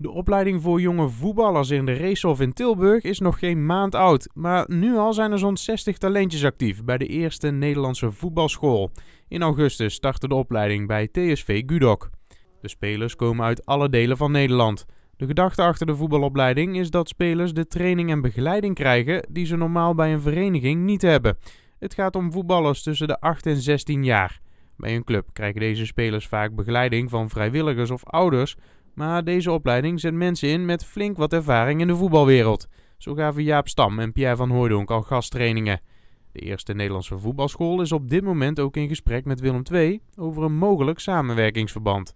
De opleiding voor jonge voetballers in de Racehof in Tilburg is nog geen maand oud, maar nu al zijn er zo'n 60 talentjes actief bij de eerste Nederlandse voetbalschool. In augustus startte de opleiding bij TSV Gudok. De spelers komen uit alle delen van Nederland. De gedachte achter de voetbalopleiding is dat spelers de training en begeleiding krijgen die ze normaal bij een vereniging niet hebben. Het gaat om voetballers tussen de 8 en 16 jaar. Bij een club krijgen deze spelers vaak begeleiding van vrijwilligers of ouders, maar deze opleiding zet mensen in met flink wat ervaring in de voetbalwereld. Zo gaven Jaap Stam en Pierre van Hooydonk al gasttrainingen. De eerste Nederlandse voetbalschool is op dit moment ook in gesprek met Willem II over een mogelijk samenwerkingsverband.